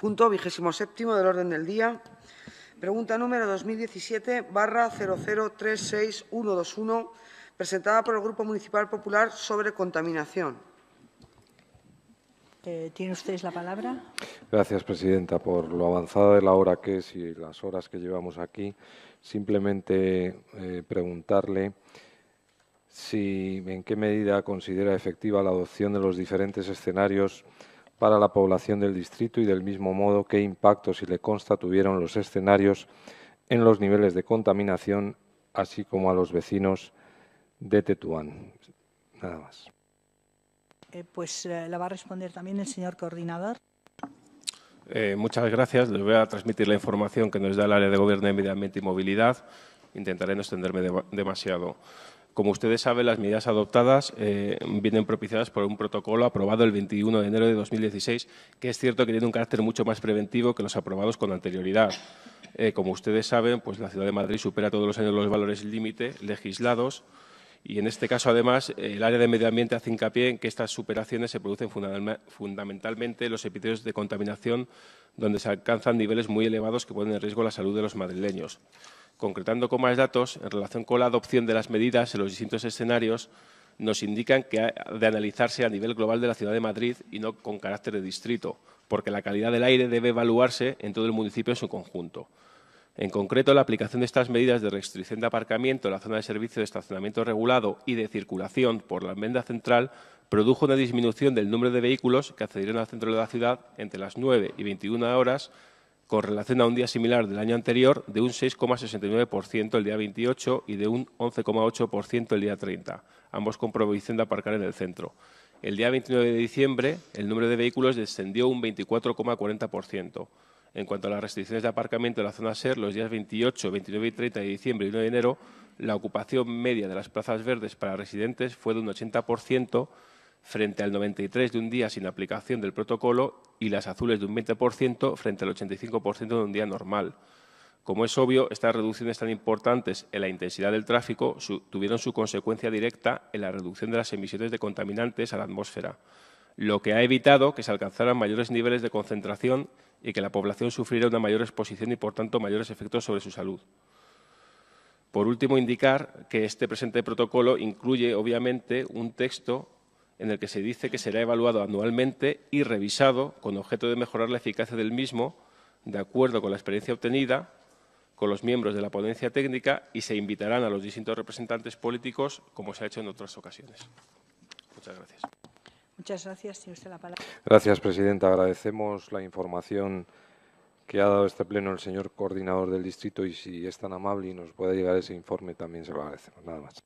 Punto vigésimo séptimo del orden del día. Pregunta número 2017 barra 0036121, presentada por el Grupo Municipal Popular sobre contaminación. Eh, ¿Tiene usted la palabra? Gracias, presidenta, por lo avanzada de la hora que es y las horas que llevamos aquí. Simplemente eh, preguntarle si en qué medida considera efectiva la adopción de los diferentes escenarios para la población del distrito y del mismo modo qué impactos, si le consta, tuvieron los escenarios en los niveles de contaminación, así como a los vecinos de Tetuán. Nada más. Eh, pues eh, la va a responder también el señor coordinador. Eh, muchas gracias. Les voy a transmitir la información que nos da el área de Gobierno de Medio Ambiente y Movilidad. Intentaré no extenderme demasiado. Como ustedes saben, las medidas adoptadas eh, vienen propiciadas por un protocolo aprobado el 21 de enero de 2016, que es cierto que tiene un carácter mucho más preventivo que los aprobados con anterioridad. Eh, como ustedes saben, pues la ciudad de Madrid supera todos los años los valores límite legislados y en este caso, además, el área de medio ambiente hace hincapié en que estas superaciones se producen fundamentalmente en los epitelios de contaminación, donde se alcanzan niveles muy elevados que ponen en riesgo la salud de los madrileños. Concretando con más datos, en relación con la adopción de las medidas en los distintos escenarios, nos indican que ha de analizarse a nivel global de la ciudad de Madrid y no con carácter de distrito, porque la calidad del aire debe evaluarse en todo el municipio en su conjunto. En concreto, la aplicación de estas medidas de restricción de aparcamiento en la zona de servicio de estacionamiento regulado y de circulación por la enmienda central produjo una disminución del número de vehículos que accedieron al centro de la ciudad entre las 9 y 21 horas con relación a un día similar del año anterior de un 6,69% el día 28 y de un 11,8% el día 30, ambos con prohibición de aparcar en el centro. El día 29 de diciembre, el número de vehículos descendió un 24,40%. En cuanto a las restricciones de aparcamiento de la zona SER, los días 28, 29 y 30 de diciembre y 1 de enero, la ocupación media de las plazas verdes para residentes fue de un 80% frente al 93% de un día sin aplicación del protocolo y las azules de un 20% frente al 85% de un día normal. Como es obvio, estas reducciones tan importantes en la intensidad del tráfico tuvieron su consecuencia directa en la reducción de las emisiones de contaminantes a la atmósfera lo que ha evitado que se alcanzaran mayores niveles de concentración y que la población sufriera una mayor exposición y, por tanto, mayores efectos sobre su salud. Por último, indicar que este presente protocolo incluye, obviamente, un texto en el que se dice que será evaluado anualmente y revisado con objeto de mejorar la eficacia del mismo, de acuerdo con la experiencia obtenida, con los miembros de la ponencia técnica y se invitarán a los distintos representantes políticos, como se ha hecho en otras ocasiones. Muchas gracias. Muchas gracias. Tiene usted la palabra. Gracias, presidenta. Agradecemos la información que ha dado este pleno el señor coordinador del distrito y si es tan amable y nos puede llegar ese informe también se lo agradecemos. Nada más.